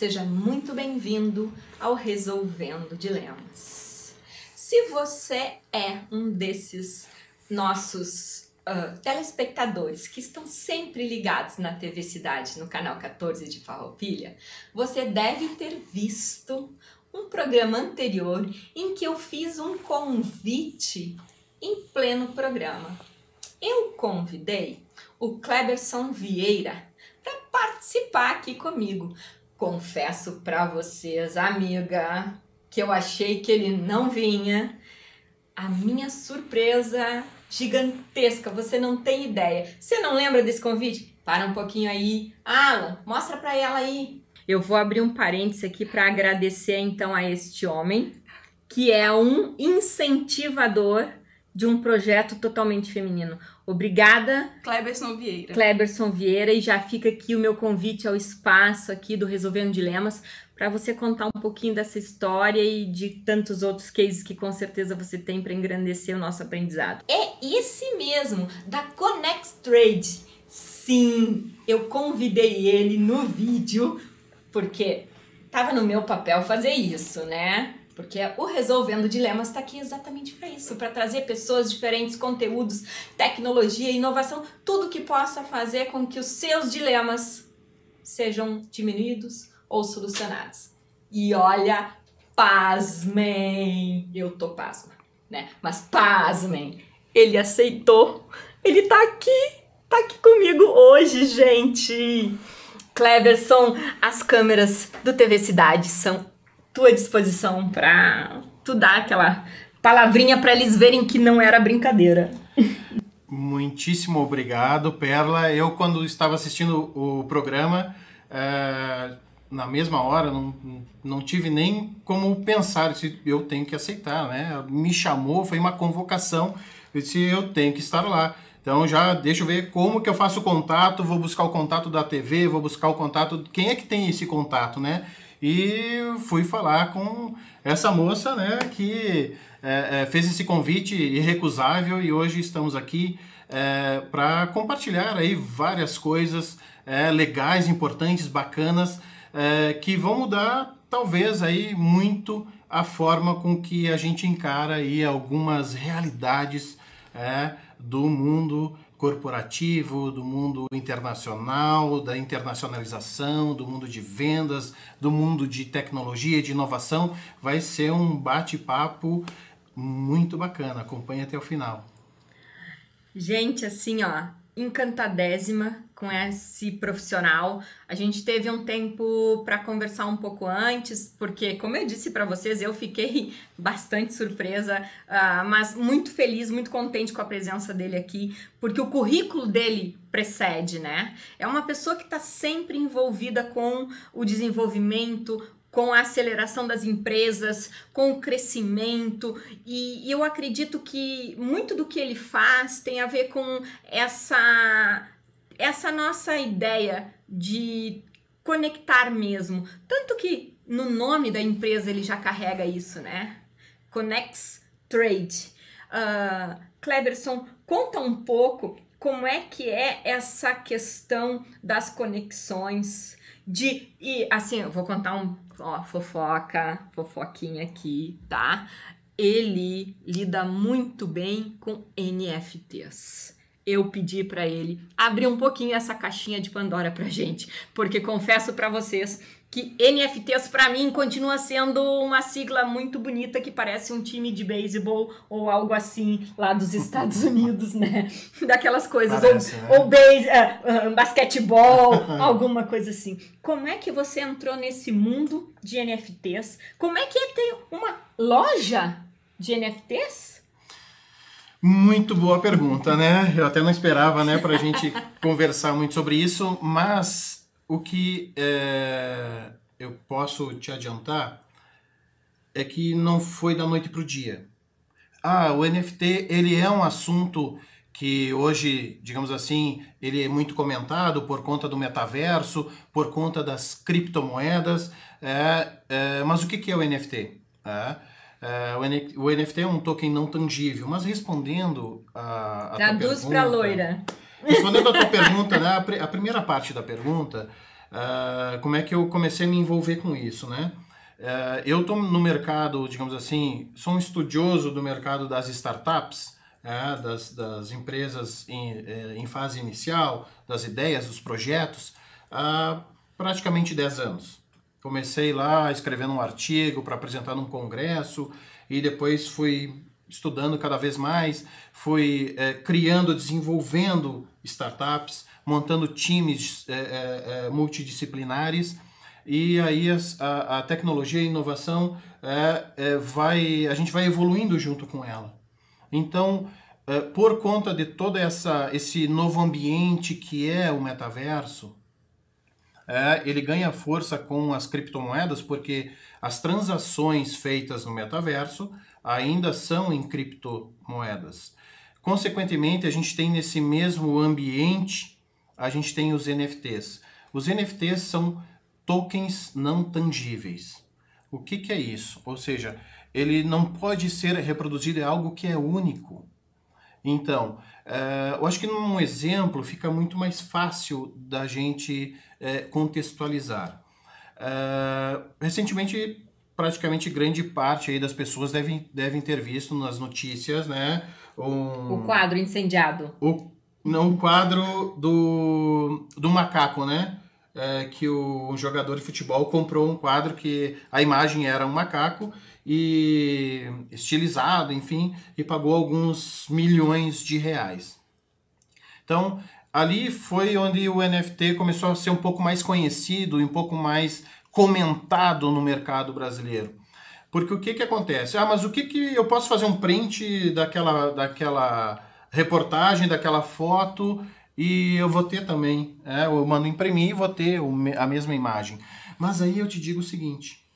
Seja muito bem-vindo ao Resolvendo Dilemas. Se você é um desses nossos uh, telespectadores que estão sempre ligados na TV Cidade, no canal 14 de Farroupilha, você deve ter visto um programa anterior em que eu fiz um convite em pleno programa. Eu convidei o Kleberson Vieira para participar aqui comigo, confesso para vocês, amiga, que eu achei que ele não vinha. A minha surpresa gigantesca, você não tem ideia. Você não lembra desse convite? Para um pouquinho aí. Alan, mostra para ela aí. Eu vou abrir um parêntese aqui para agradecer então a este homem, que é um incentivador de um projeto totalmente feminino. Obrigada. Kleberson Vieira. Kleberson Vieira. E já fica aqui o meu convite ao espaço aqui do Resolvendo Dilemas para você contar um pouquinho dessa história e de tantos outros cases que com certeza você tem para engrandecer o nosso aprendizado. É esse mesmo, da Connect Trade. Sim, eu convidei ele no vídeo porque estava no meu papel fazer isso, né? porque o Resolvendo Dilemas está aqui exatamente para isso, para trazer pessoas diferentes, conteúdos, tecnologia, inovação, tudo que possa fazer com que os seus dilemas sejam diminuídos ou solucionados. E olha, pasmem, eu tô pasma, né? Mas pasmem, ele aceitou, ele tá aqui, tá aqui comigo hoje, gente. Cleverson, as câmeras do TV Cidade são tua disposição para tu dar aquela palavrinha para eles verem que não era brincadeira. Muitíssimo obrigado, Perla. Eu, quando estava assistindo o programa, é, na mesma hora, não, não tive nem como pensar se eu tenho que aceitar, né? Me chamou, foi uma convocação, eu disse, eu tenho que estar lá. Então já deixa eu ver como que eu faço o contato, vou buscar o contato da TV, vou buscar o contato, quem é que tem esse contato, né? e fui falar com essa moça, né, que é, é, fez esse convite irrecusável e hoje estamos aqui é, para compartilhar aí várias coisas é, legais, importantes, bacanas, é, que vão mudar talvez aí muito a forma com que a gente encara aí algumas realidades é, do mundo corporativo, do mundo internacional, da internacionalização, do mundo de vendas, do mundo de tecnologia, de inovação. Vai ser um bate-papo muito bacana. Acompanhe até o final. Gente, assim, ó, encantadésima com esse profissional. A gente teve um tempo para conversar um pouco antes, porque, como eu disse para vocês, eu fiquei bastante surpresa, uh, mas muito feliz, muito contente com a presença dele aqui, porque o currículo dele precede, né? É uma pessoa que está sempre envolvida com o desenvolvimento, com a aceleração das empresas, com o crescimento, e eu acredito que muito do que ele faz tem a ver com essa, essa nossa ideia de conectar mesmo. Tanto que no nome da empresa ele já carrega isso, né? Conex Trade. Uh, Kleberson, conta um pouco como é que é essa questão das conexões de e assim, eu vou contar um ó, fofoca, fofoquinha aqui, tá? Ele lida muito bem com NFTs. Eu pedi para ele abrir um pouquinho essa caixinha de Pandora pra gente, porque confesso para vocês que NFTs para mim continua sendo uma sigla muito bonita que parece um time de beisebol ou algo assim lá dos Estados Unidos, né? Daquelas coisas parece, ou, né? ou base, é, uh, uh, basquetebol, alguma coisa assim. Como é que você entrou nesse mundo de NFTs? Como é que tem uma loja de NFTs? Muito boa pergunta, né? Eu até não esperava, né, para a gente conversar muito sobre isso, mas o que é, eu posso te adiantar é que não foi da noite para o dia. Ah, o NFT ele é um assunto que hoje, digamos assim, ele é muito comentado por conta do metaverso, por conta das criptomoedas. É, é, mas o que é o NFT? É, é, o, NFT é um token não tangível, mas respondendo a, a Traduz para loira. Respondendo a tua pergunta, né, a, pr a, primeira parte da pergunta, uh, como é que eu comecei a me envolver com isso, né? Uh, eu estou no mercado, digamos assim, sou um estudioso do mercado das startups, né, das, das, empresas em, eh, em, fase inicial, das ideias, dos projetos, há praticamente 10 anos. Comecei lá escrevendo um artigo para apresentar num congresso e depois fui estudando cada vez mais, foi é, criando, desenvolvendo startups, montando times é, é, é multidisciplinares e aí as, a, a, tecnologia e a inovação é, é, vai, a gente vai evoluindo junto com ela. Então, por conta de todo essa, esse novo ambiente que é o metaverso, ele ganha força com as criptomoedas porque as transações feitas no metaverso ainda são em criptomoedas. Consequentemente, a gente tem nesse mesmo ambiente, a gente tem os NFTs. Os NFTs são tokens não tangíveis. O que, que é isso? Ou seja, ele não pode ser reproduzido, é algo que é único. Então, eh, eu acho que num exemplo fica muito mais fácil da gente eh, contextualizar. Eh, recentemente praticamente grande parte aí das pessoas devem, devem ter visto nas notícias, né? Um... O quadro incendiado. O, não, o quadro do, do macaco, né? É, que o um jogador de futebol comprou um quadro que a imagem era um macaco e estilizado, enfim, e pagou alguns milhões de reais. Então, ali foi onde o NFT começou a ser um pouco mais conhecido, um pouco mais comentado no mercado brasileiro. Porque o que, que acontece? Ah, mas o que, que eu posso fazer um print daquela, daquela reportagem, daquela foto e eu vou ter também. É, eu mando imprimir e vou ter a mesma imagem. Mas aí eu te digo o seguinte: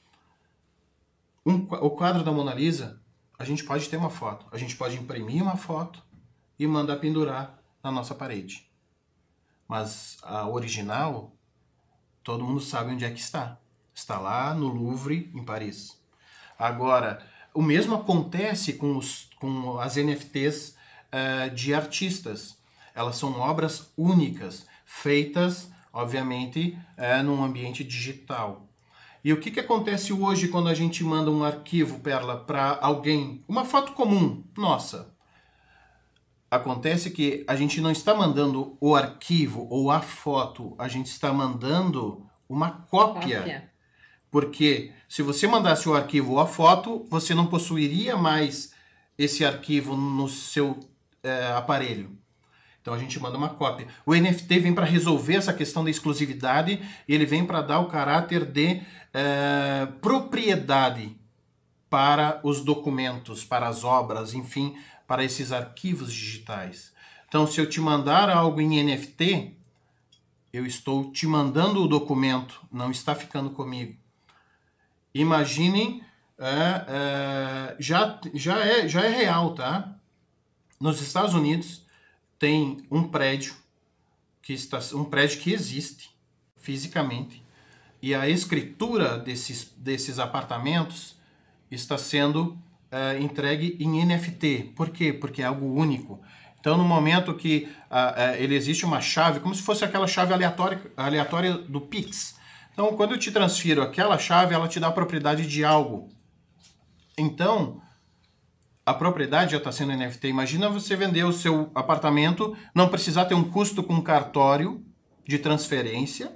um, o quadro da Mona Lisa, a gente pode ter uma foto, a gente pode imprimir uma foto e mandar pendurar na nossa parede. Mas a original, todo mundo sabe onde é que está. Está lá no Louvre, em Paris. Agora, o mesmo acontece com, os, com as NFTs uh, eh, de artistas. Elas são obras únicas, feitas, obviamente, uh, num ambiente digital. E o que, que acontece hoje quando a gente manda um arquivo Perla para alguém? Uma foto comum, nossa. Acontece que a gente não está mandando o arquivo ou a foto, a gente está mandando uma cópia. cópia porque se você mandasse o arquivo ou a foto, você não possuiria mais esse arquivo no seu é, aparelho. Então a gente manda uma cópia. O NFT vem para resolver essa questão da exclusividade, ele vem para dar o caráter de é, propriedade para os documentos, para as obras, enfim, para esses arquivos digitais. Então, se eu te mandar algo em NFT, eu estou te mandando o documento, não está ficando comigo. Imaginem, é, é, já, já, é, já é real, tá? Nos Estados Unidos tem um prédio que está um prédio que existe fisicamente e a escritura desses, desses apartamentos está sendo é, entregue em NFT. Por quê? Porque é algo único. Então, no momento que uh, uh, ele existe uma chave, como se fosse aquela chave aleatória, aleatória do Pix, então, quando eu te transfiro aquela chave, ela te dá a propriedade de algo. Então, a propriedade já está sendo NFT. Imagina você vender o seu apartamento, não precisar ter um custo com cartório de transferência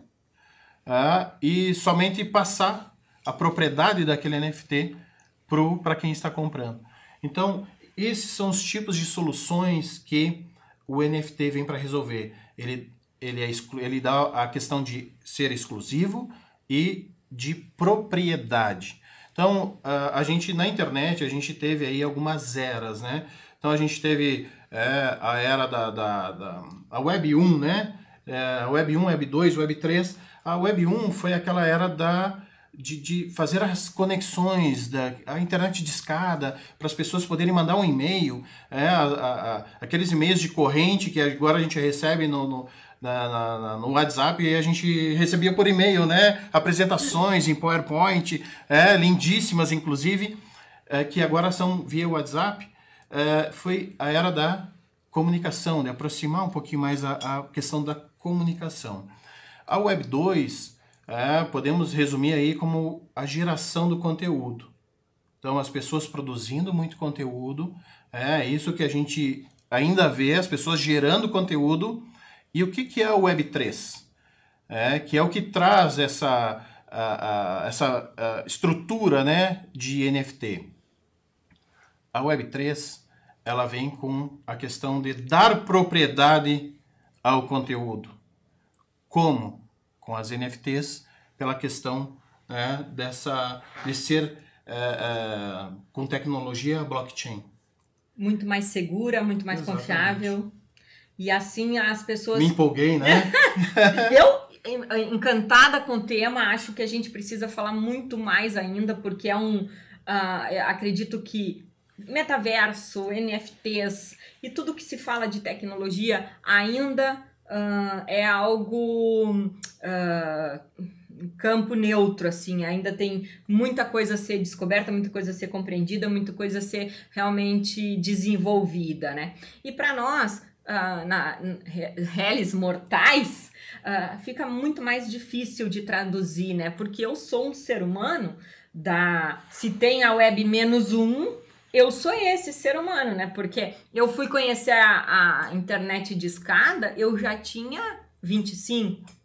uh, e somente passar a propriedade daquele NFT para quem está comprando. Então, esses são os tipos de soluções que o NFT vem para resolver. Ele ele, é exclu... ele dá a questão de ser exclusivo e de propriedade. Então, a gente na internet, a gente teve aí algumas eras, né? Então, a gente teve é, a era da, da, da, a Web 1, né? É, Web 1, Web 2, Web 3. A Web 1 foi aquela era da, de, de fazer as conexões, da, a internet de escada, para as pessoas poderem mandar um e-mail, é, a, a, aqueles e-mails de corrente que agora a gente recebe no, no na, na, na, no WhatsApp e a gente recebia por e-mail, né? Apresentações em PowerPoint, é, lindíssimas, inclusive, é, que agora são via WhatsApp. É, foi a era da comunicação, de aproximar um pouquinho mais a, a questão da comunicação. A Web 2, é, podemos resumir aí como a geração do conteúdo. Então, as pessoas produzindo muito conteúdo, é isso que a gente ainda vê, as pessoas gerando conteúdo, e o que, que é o Web3? É, que é o que traz essa, a, a, essa a estrutura né, de NFT. A Web3 ela vem com a questão de dar propriedade ao conteúdo. Como? Com as NFTs, pela questão né, dessa, de ser é, é, com tecnologia blockchain. Muito mais segura, muito mais Exatamente. confiável. E assim as pessoas. Me empolguei, né? eu, encantada com o tema, acho que a gente precisa falar muito mais ainda, porque é um. Uh, acredito que metaverso, NFTs e tudo que se fala de tecnologia ainda uh, é algo. Uh, campo neutro, assim, ainda tem muita coisa a ser descoberta, muita coisa a ser compreendida, muita coisa a ser realmente desenvolvida, né? E para nós, uh, na, reles mortais, uh, fica muito mais difícil de traduzir, né? Porque eu sou um ser humano da. Se tem a web menos um, eu sou esse ser humano, né? Porque eu fui conhecer a, a internet de escada, eu já tinha 25.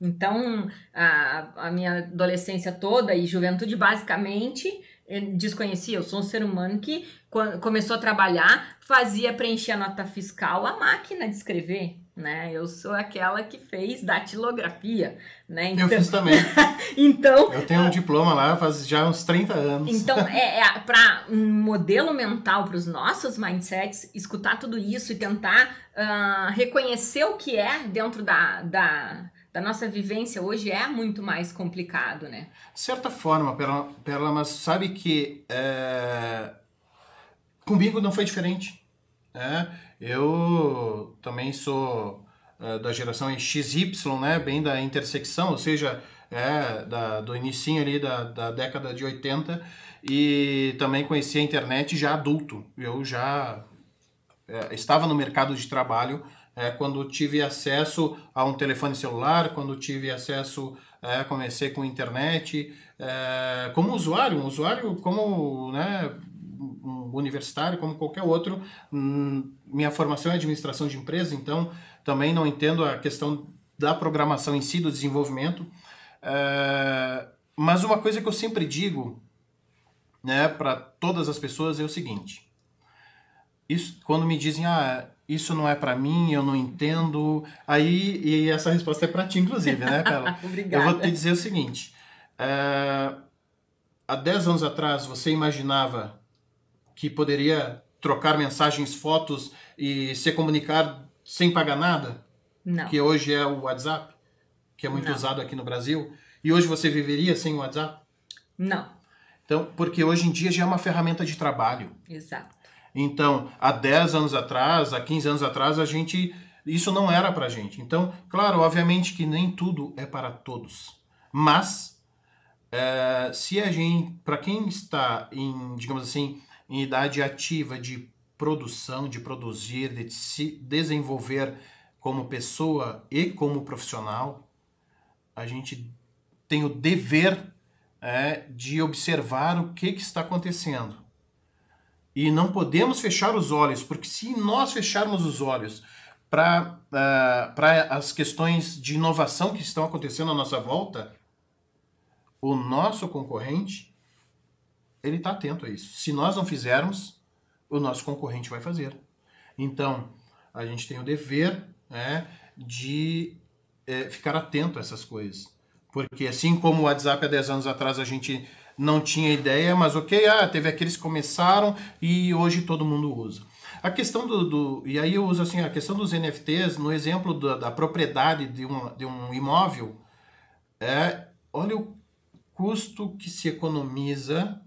Então, a, a minha adolescência toda e juventude, basicamente, eh, desconhecia. Eu sou um ser humano que quando começou a trabalhar, fazia preencher a nota fiscal a máquina de escrever, né? Eu sou aquela que fez datilografia, né? Então... Eu fiz também. então... Eu tenho um diploma lá faz já uns 30 anos. Então, é, é para um modelo mental, para os nossos mindsets, escutar tudo isso e tentar uh, reconhecer o que é dentro da, da da nossa vivência hoje é muito mais complicado, né? De certa forma, Perla, Perla mas sabe que é, Comigo não foi diferente. Né? Eu também sou uh, da geração XY, né? bem da intersecção, ou seja, é, da, do início ali da, da década de 80 e também conheci a internet já adulto. Eu já é, estava no mercado de trabalho é, quando tive acesso a um telefone celular, quando tive acesso, é, comecei com internet, é, como usuário, um usuário como né, um universitário como qualquer outro. Hum, minha formação é administração de empresa, então também não entendo a questão da programação em si, do desenvolvimento. É, mas uma coisa que eu sempre digo né, para todas as pessoas é o seguinte: isso, quando me dizem, ah, isso não é para mim, eu não entendo. Aí, e essa resposta é para ti, inclusive, né, Pela? Obrigada. Eu vou te dizer o seguinte: é, há 10 anos atrás você imaginava que poderia trocar mensagens, fotos e se comunicar sem pagar nada? Não. Que hoje é o WhatsApp, que é muito Não. usado aqui no Brasil. E hoje você viveria sem o WhatsApp? Não. Então, porque hoje em dia já é uma ferramenta de trabalho. Exato. Então, há 10 anos atrás, há 15 anos atrás, a gente isso não era pra gente. Então, claro, obviamente que nem tudo é para todos. Mas é, se a gente, para quem está em, digamos assim, em idade ativa de produção, de produzir, de se desenvolver como pessoa e como profissional, a gente tem o dever é, de observar o que, que está acontecendo. E não podemos fechar os olhos, porque se nós fecharmos os olhos para uh, é, as questões de inovação que estão acontecendo à nossa volta, o nosso concorrente ele está atento a isso. Se nós não fizermos, o nosso concorrente vai fazer. Então, a gente tem o dever né, de é, ficar atento a essas coisas. Porque assim como o WhatsApp há 10 anos atrás a gente não tinha ideia, mas ok, ah, teve aqueles que começaram e hoje todo mundo usa. A questão do, do e aí eu uso assim, a questão dos NFTs, no exemplo da, da propriedade de um, de um imóvel, é, olha o custo que se economiza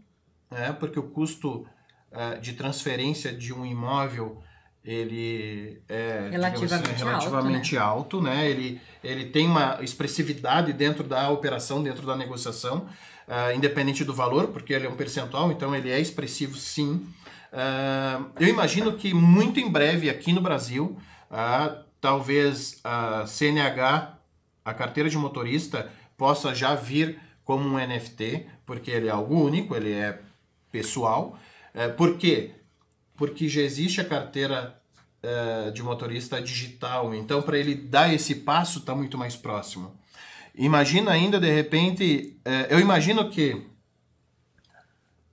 né? porque o custo uh, de transferência de um imóvel ele é relativamente, assim, relativamente alto, né? né? Ele, ele tem uma expressividade dentro da operação, dentro da negociação, uh, independente do valor, porque ele é um percentual, então ele é expressivo sim. Uh, eu imagino que muito em breve aqui no Brasil, uh, talvez a CNH, a carteira de motorista, possa já vir como um NFT, porque ele é algo único, ele é pessoal. É, por quê? Porque já existe a carteira é, de motorista digital. Então, para ele dar esse passo, está muito mais próximo. Imagina ainda, de repente, é, eu imagino que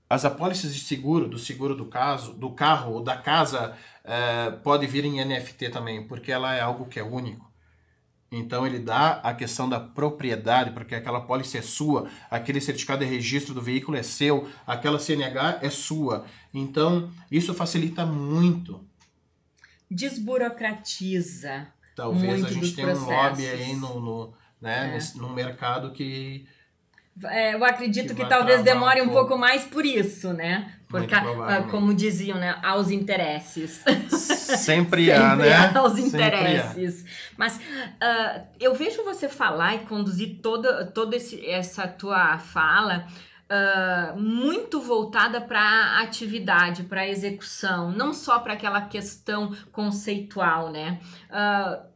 as apólices de seguro, do seguro do caso, do carro ou da casa, é, pode vir em NFT também, porque ela é algo que é único. Então ele dá a questão da propriedade, porque aquela pólice é sua, aquele certificado de registro do veículo é seu, aquela CNH é sua. Então isso facilita muito. Desburocratiza. Talvez muito a gente tenha processos. um lobby aí no, no né, é. no, mercado que é, eu acredito que, que talvez demore um pouco mais por isso, né? porque Como diziam, né? Aos interesses. Sempre, né? Sempre há, né? Aos interesses. Há. Mas uh, eu vejo você falar e conduzir toda, toda esse, essa tua fala uh, muito voltada para a atividade, para a execução, não só para aquela questão conceitual, né? Uh,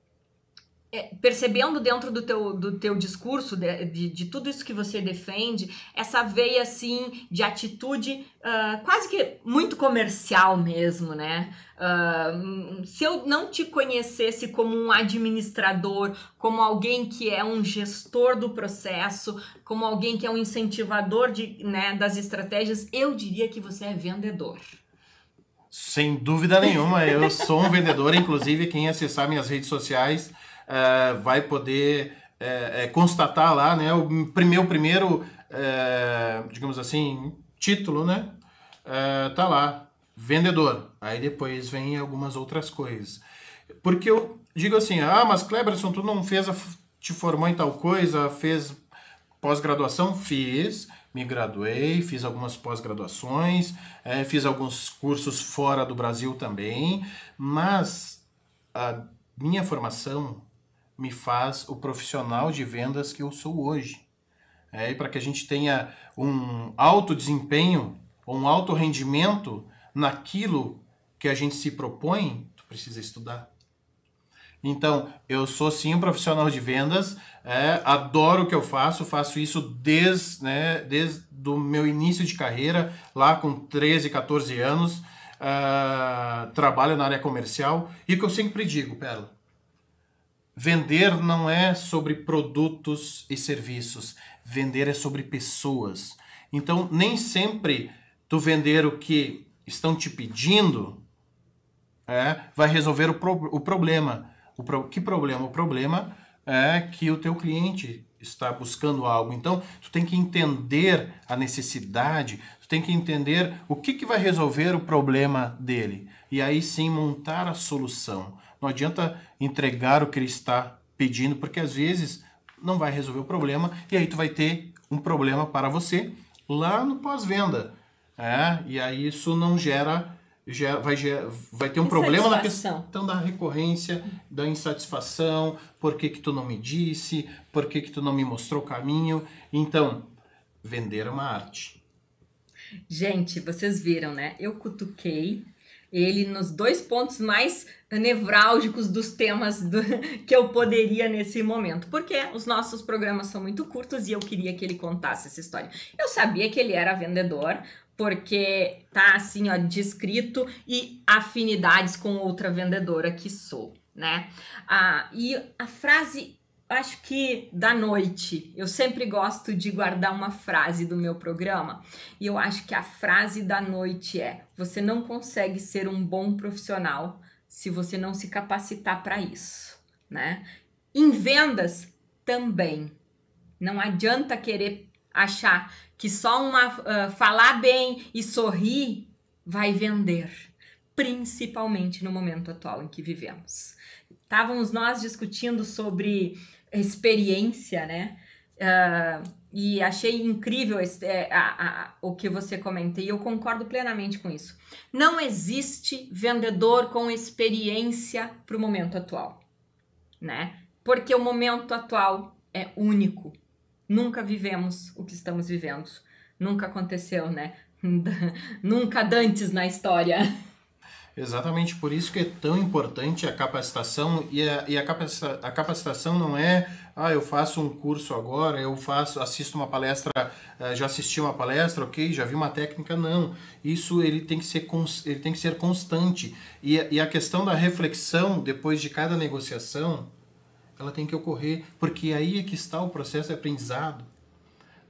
é, percebendo dentro do teu, do teu discurso, de, de, de, tudo isso que você defende, essa veia assim de atitude uh, quase que muito comercial mesmo, né? Uh, se eu não te conhecesse como um administrador, como alguém que é um gestor do processo, como alguém que é um incentivador de, né, das estratégias, eu diria que você é vendedor. Sem dúvida nenhuma, eu sou um vendedor. Inclusive, quem acessar minhas redes sociais é, vai poder é, constatar lá, né, o primeiro, primeiro digamos assim, título, né, tá lá, vendedor. Aí depois vem algumas outras coisas. Porque eu digo assim, ah, mas Cleberson, tu não fez, a, te formou em tal coisa, fez pós-graduação? Fiz, me graduei, fiz algumas pós-graduações, é, fiz alguns cursos fora do Brasil também, mas a minha formação me faz o profissional de vendas que eu sou hoje. É, e para que a gente tenha um alto desempenho, um alto rendimento naquilo que a gente se propõe, tu precisa estudar. Então, eu sou sim um profissional de vendas, é, adoro o que eu faço, faço isso desde, né, desde o meu início de carreira, lá com 13, 14 anos, uh, trabalho na área comercial, e o que eu sempre digo, Pérola, Vender não é sobre produtos e serviços, vender é sobre pessoas. Então, nem sempre tu vender o que estão te pedindo é, vai resolver o, pro, o problema. O pro, que problema? O problema é que o teu cliente está buscando algo. Então, tu tem que entender a necessidade, tu tem que entender o que, que vai resolver o problema dele. E aí sim montar a solução. Não adianta entregar o que ele está pedindo, porque às vezes não vai resolver o problema e aí tu vai ter um problema para você lá no pós-venda. É, e aí isso não gera, gera, vai, gera, vai ter um problema na questão então da recorrência, da insatisfação, por que, que tu não me disse, por que, que tu não me mostrou o caminho. Então, vender é uma arte. Gente, vocês viram, né? Eu cutuquei ele nos dois pontos mais nevrálgicos dos temas do, que eu poderia nesse momento, porque os nossos programas são muito curtos e eu queria que ele contasse essa história. Eu sabia que ele era vendedor, porque tá assim, ó, descrito e afinidades com outra vendedora que sou, né? Ah, e a frase acho que da noite. Eu sempre gosto de guardar uma frase do meu programa e eu acho que a frase da noite é: você não consegue ser um bom profissional se você não se capacitar para isso, né? Em vendas também. Não adianta querer achar que só uma uh, falar bem e sorrir vai vender, principalmente no momento atual em que vivemos estávamos nós discutindo sobre experiência, né? Uh, e achei incrível esse, é, a, a, o que você comenta, e eu concordo plenamente com isso. Não existe vendedor com experiência para o momento atual, né? Porque o momento atual é único. Nunca vivemos o que estamos vivendo. Nunca aconteceu, né? Nunca dantes na história. Exatamente por isso que é tão importante a capacitação e a, e a, capacita, a capacitação não é ah, eu faço um curso agora, eu faço, assisto uma palestra, eh, já assisti uma palestra, ok, já vi uma técnica, não. Isso ele tem que ser, ele tem que ser constante. E, e a questão da reflexão depois de cada negociação, ela tem que ocorrer, porque aí é que está o processo de aprendizado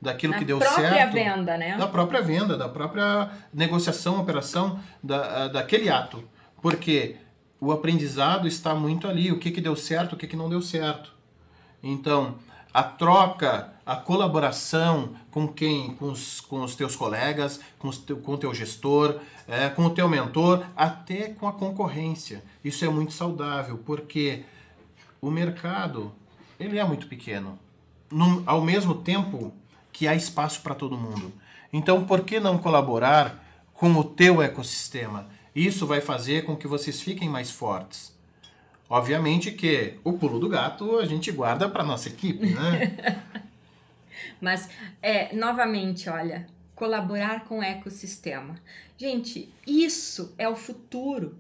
daquilo que deu certo. Da própria venda, né? Da própria venda, da própria negociação, operação, da, daquele ato. Porque o aprendizado está muito ali, o que, que deu certo, o que, que não deu certo. Então, a troca, a colaboração com quem? Com os, com os teus colegas, com, os teu, com o teu gestor, é, com o teu mentor, até com a concorrência. Isso é muito saudável, porque o mercado ele é muito pequeno. no ao mesmo tempo, que há espaço para todo mundo. Então, por que não colaborar com o teu ecossistema? Isso vai fazer com que vocês fiquem mais fortes. Obviamente que o pulo do gato a gente guarda para nossa equipe, né? Mas, é, novamente, olha, colaborar com o ecossistema. Gente, isso é o futuro.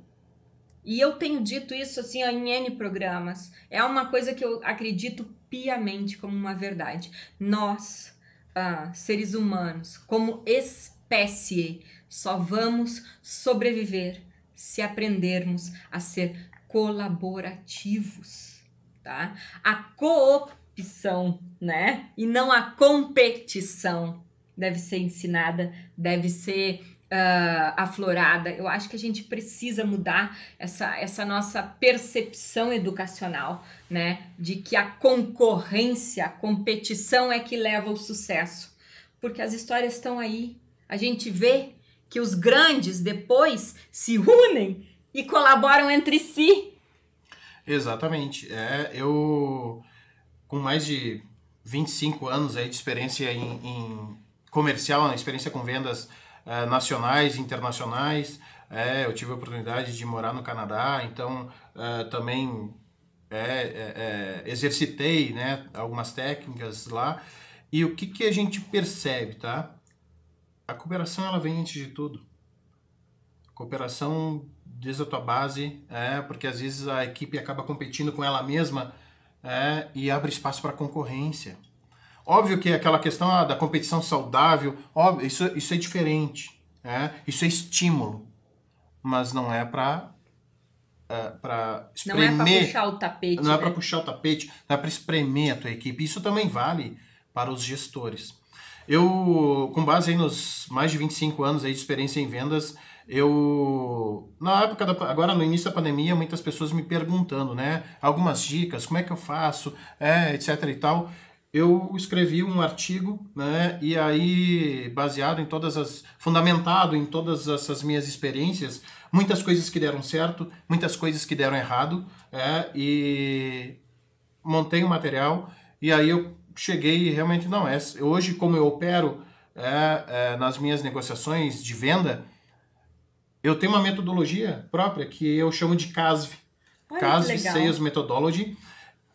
E eu tenho dito isso assim em N programas. É uma coisa que eu acredito piamente como uma verdade. Nós, ah, seres humanos, como espécie, só vamos sobreviver se aprendermos a ser colaborativos, tá? A coopção, né? E não a competição deve ser ensinada, deve ser uh, aflorada. Eu acho que a gente precisa mudar essa, essa nossa percepção educacional, né? De que a concorrência, a competição é que leva ao sucesso. Porque as histórias estão aí. A gente vê que os grandes depois se unem e colaboram entre si. Exatamente. É, eu, com mais de 25 anos aí de experiência em, em comercial, né? experiência com vendas é, nacionais e internacionais. É, eu tive a oportunidade de morar no Canadá, então eh, é, também é, exercitei né, algumas técnicas lá. E o que, que a gente percebe, tá? A cooperação ela vem antes de tudo. cooperação desde a tua base, é, porque às vezes a equipe acaba competindo com ela mesma é, e abre espaço para concorrência. Óbvio que aquela questão ah, da competição saudável, óbvio, isso, isso é diferente. é Isso é estímulo. Mas não é para é, para espremer. Não é para puxar o tapete. Não né? é para puxar o tapete, não é né? para é espremer a tua equipe. Isso também vale para os gestores. Eu, com base nos mais de 25 anos aí de experiência em vendas, eu na época da, agora no início da pandemia, muitas pessoas me perguntando, né, algumas dicas, como é que eu faço, é, etc e tal eu escrevi um artigo, né, e aí baseado em todas as fundamentado em todas essas minhas experiências, muitas coisas que deram certo, muitas coisas que deram errado, é, e montei o um material e aí eu cheguei e realmente não é hoje como eu opero é, é, nas minhas negociações de venda, eu tenho uma metodologia própria que eu chamo de CASV, CASV Sales Methodology,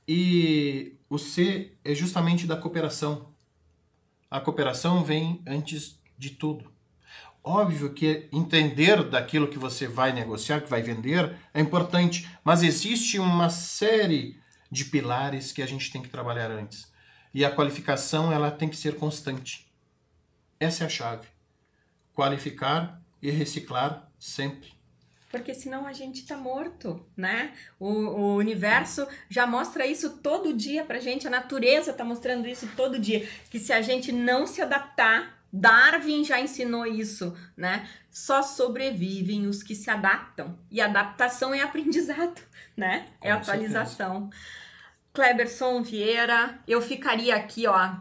e o C é justamente da cooperação. A cooperação vem antes de tudo. Óbvio que entender daquilo que você vai negociar, que vai vender, é importante, mas existe uma série de pilares que a gente tem que trabalhar antes. E a qualificação, ela tem que ser constante. Essa é a chave. Qualificar e reciclar sempre porque senão a gente tá morto, né? O, o, universo já mostra isso todo dia pra gente, a natureza tá mostrando isso todo dia, que se a gente não se adaptar, Darwin já ensinou isso, né? Só sobrevivem os que se adaptam. E adaptação é aprendizado, né? É Com atualização. Certeza. Kleberson Vieira, eu ficaria aqui, ó,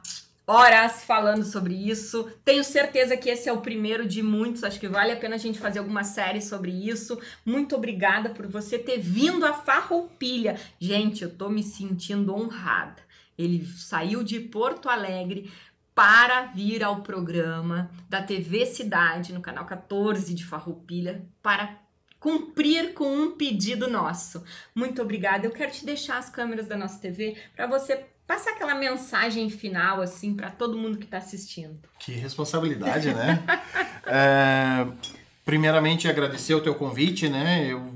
horas falando sobre isso. Tenho certeza que esse é o primeiro de muitos. Acho que vale a pena a gente fazer alguma série sobre isso. Muito obrigada por você ter vindo à Farroupilha. Gente, eu tô me sentindo honrada. Ele saiu de Porto Alegre para vir ao programa da TV Cidade, no canal 14 de Farroupilha, para cumprir com um pedido nosso. Muito obrigada. Eu quero te deixar as câmeras da nossa TV para você Passa aquela mensagem final, assim, para todo mundo que está assistindo. Que responsabilidade, né? é, primeiramente, agradecer o teu convite, né? Eu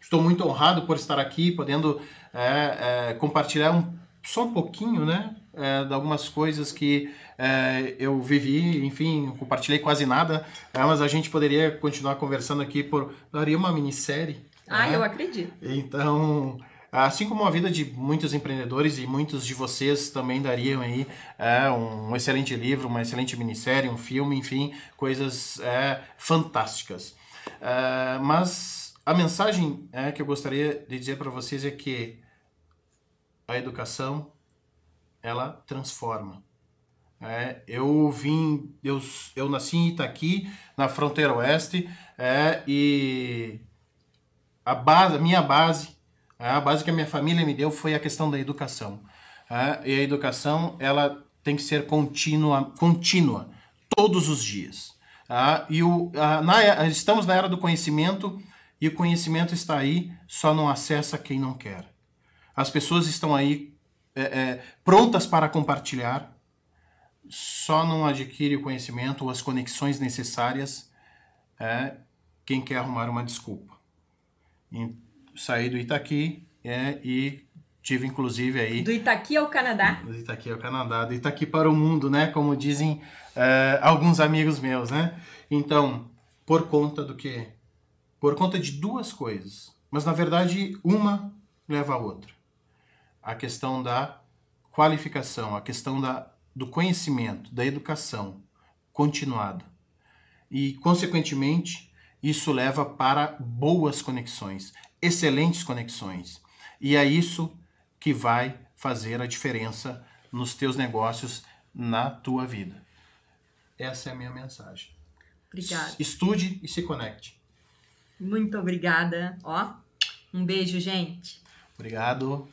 estou muito honrado por estar aqui, podendo é, é, compartilhar um, só um pouquinho, né? É, de algumas coisas que é, eu vivi, enfim, compartilhei quase nada, é, mas a gente poderia continuar conversando aqui por. daria uma minissérie. Ah, né? eu acredito. Então. Assim como a vida de muitos empreendedores e muitos de vocês também dariam aí é, um excelente livro, uma excelente minissérie, um filme, enfim, coisas é, fantásticas. É, mas a mensagem é, que eu gostaria de dizer para vocês é que a educação ela transforma. É, eu vim, eu, eu nasci em Itaqui, na fronteira oeste, é, e a base, a minha base é, a base que a minha família me deu foi a questão da educação. É, e a educação, ela tem que ser contínua, contínua todos os dias. É, e o, na, estamos na era do conhecimento e o conhecimento está aí, só não acessa quem não quer. As pessoas estão aí é, é, prontas para compartilhar, só não adquire o conhecimento ou as conexões necessárias é, quem quer arrumar uma desculpa. Então, saí do Itaqui é, e tive inclusive aí... Do Itaqui ao Canadá. Do Itaqui ao Canadá, do Itaqui para o mundo, né? Como dizem é, alguns amigos meus, né? Então, por conta do quê? Por conta de duas coisas. Mas, na verdade, uma leva a outra. A questão da qualificação, a questão da, do conhecimento, da educação continuada. E, consequentemente, isso leva para boas conexões excelentes conexões. E é isso que vai fazer a diferença nos teus negócios, na tua vida. Essa é a minha mensagem. Obrigada. Estude e se conecte. Muito obrigada. Ó, um beijo, gente. Obrigado.